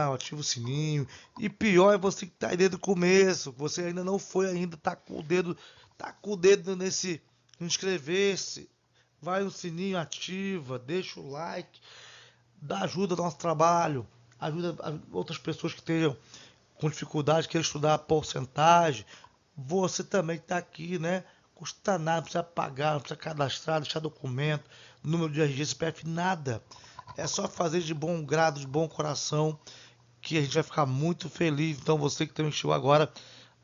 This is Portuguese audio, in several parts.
Ah, ativa o sininho. E pior é você que tá aí desde o começo. Você ainda não foi ainda, tá com o dedo. Tá com o dedo nesse. Inscrever-se. Vai no sininho, ativa, deixa o like. Dá ajuda ao nosso trabalho. Ajuda outras pessoas que tenham com dificuldade, queiram estudar a porcentagem. Você também tá aqui, né? Custa nada, não precisa pagar, não precisa cadastrar, deixar documento, número de RG, CPF, nada. É só fazer de bom grado, de bom coração que a gente vai ficar muito feliz. Então você que também chegou agora,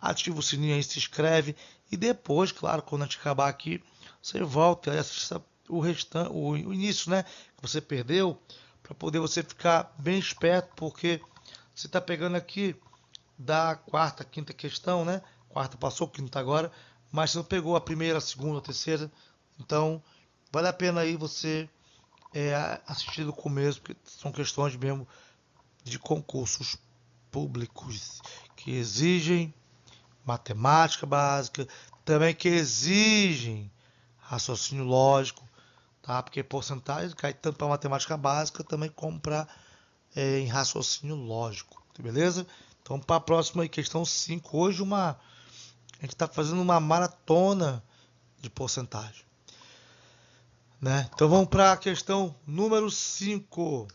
ativa o sininho aí, se inscreve e depois, claro, quando a gente acabar aqui, você volta e assista o restante, o início, né, que você perdeu, para poder você ficar bem esperto, porque você está pegando aqui da quarta, quinta questão, né? Quarta passou, quinta agora, mas você não pegou a primeira, a segunda, a terceira, então vale a pena aí você é, assistir do começo, porque são questões mesmo de concursos públicos que exigem matemática básica, também que exigem raciocínio lógico, tá? Porque porcentagem cai tanto para matemática básica também como para é, em raciocínio lógico, tá beleza? Então para a próxima questão 5, hoje uma a gente está fazendo uma maratona de porcentagem. Né? Então vamos para a questão número 5.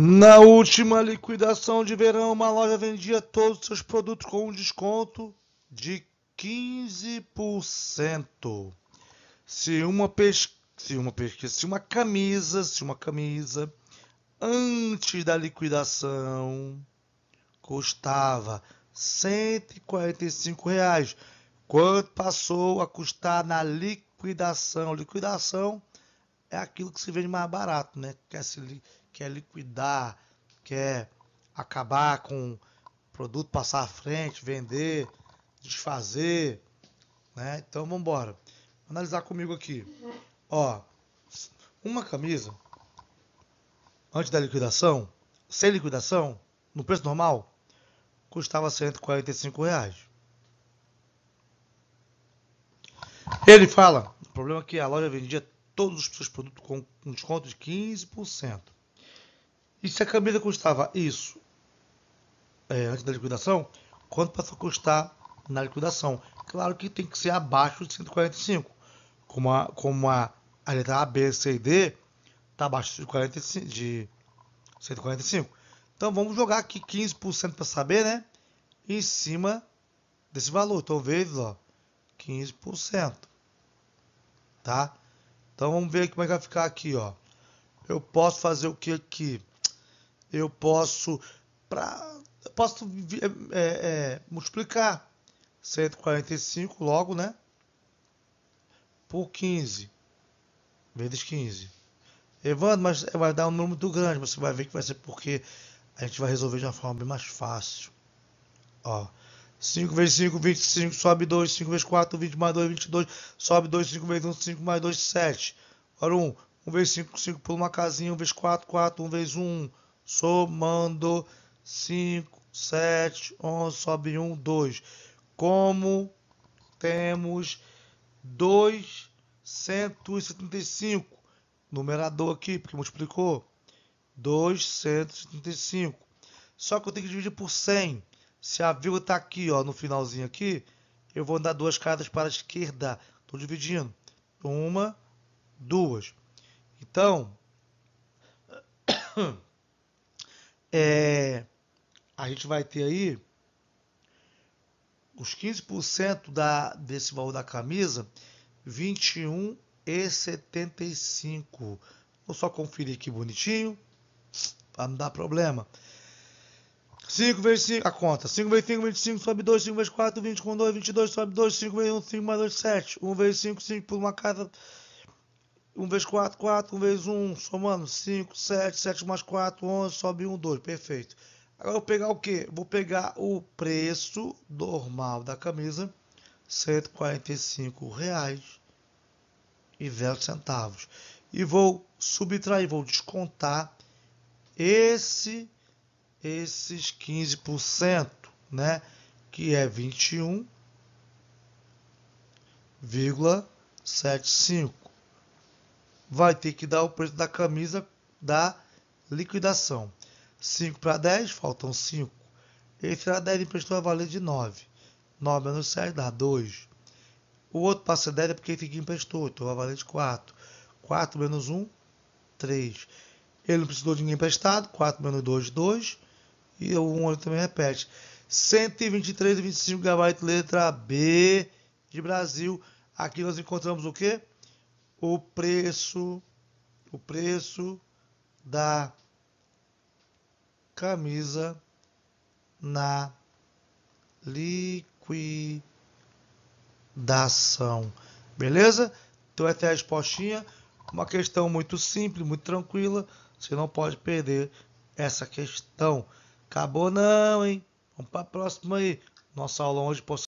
Na última liquidação de verão, uma loja vendia todos os seus produtos com um desconto de 15%. Se uma pesquisa, se uma se uma camisa, se uma camisa antes da liquidação custava 145 reais, quanto passou a custar na liquidação? Liquidação é aquilo que se vende mais barato, né? quer liquidar, quer acabar com o produto, passar à frente, vender, desfazer. Né? Então vamos embora. Analisar comigo aqui. Ó, uma camisa antes da liquidação, sem liquidação, no preço normal, custava 145 reais. Ele fala, o problema é que a loja vendia todos os seus produtos com um desconto de 15%. E se a camisa custava isso é, antes da liquidação, quanto passou a custar na liquidação? Claro que tem que ser abaixo de 145. Como a, como a, a letra A, B, C e D está abaixo de, 45, de 145. Então vamos jogar aqui 15% para saber, né? Em cima desse valor. Então veja, ó, 15%. Tá? Então vamos ver como é que vai ficar aqui, ó. Eu posso fazer o que aqui? eu posso, pra, posso é, é, é, multiplicar 145 logo, né? Por 15 vezes 15. Evandro, mas vai dar um número muito grande. Você vai ver que vai ser porque a gente vai resolver de uma forma bem mais fácil. Ó, 5 vezes 5, 25, sobe 2. 5 vezes 4, 20 mais 2, 22. Sobe 2, 5 vezes 1, 5 mais 2, 7. Agora 1. 1 vezes 5, 5 pula uma casinha. 1 vezes 4, 4. 1 vezes 1 somando 5, 7, 11, sobe 1, 2. Como temos 275, numerador aqui, porque multiplicou, 275. Só que eu tenho que dividir por 100. Se a vírgula está aqui, ó, no finalzinho aqui, eu vou andar duas cartas para a esquerda. Estou dividindo. Uma, duas. Então, é, a gente vai ter aí os 15% da, desse valor da camisa, R$ 21,75. Vou só conferir aqui bonitinho, para não dar problema. 5 vezes 5, a conta. 5 vezes 5, 25, sobe 2. 5 vezes 4, 20 com 2, 22, sobe 2. 5 vezes 1, 5 mais 2, 7. 1 vezes 5, 5 por uma casa. 1 vezes 4, 4, 1 vezes 1, somando 5, 7, 7 mais 4, 11, sobe 1, 2, perfeito. Agora eu vou pegar o que? Vou pegar o preço normal da camisa, 145 reais e 10 centavos. E vou subtrair, vou descontar esse esses 15%, né? Que é 21,75 vai ter que dar o preço da camisa da liquidação. 5 para 10, faltam 5. Esse era 10, emprestou a valer de 9. 9 menos 7 dá 2. O outro passa 10 é porque esse aqui emprestou, então vai valer de 4. 4 menos 1, 3. Ele não precisou de ninguém emprestado, 4 menos 2, 2. E o 1 ele também repete. 123,25 GB, letra B de Brasil. Aqui nós encontramos o quê? o preço o preço da camisa na liquidação. Beleza? Então essa é a respostinha. Uma questão muito simples, muito tranquila. Você não pode perder essa questão. Acabou não, hein? Vamos para a próxima aí. Nossa aula hoje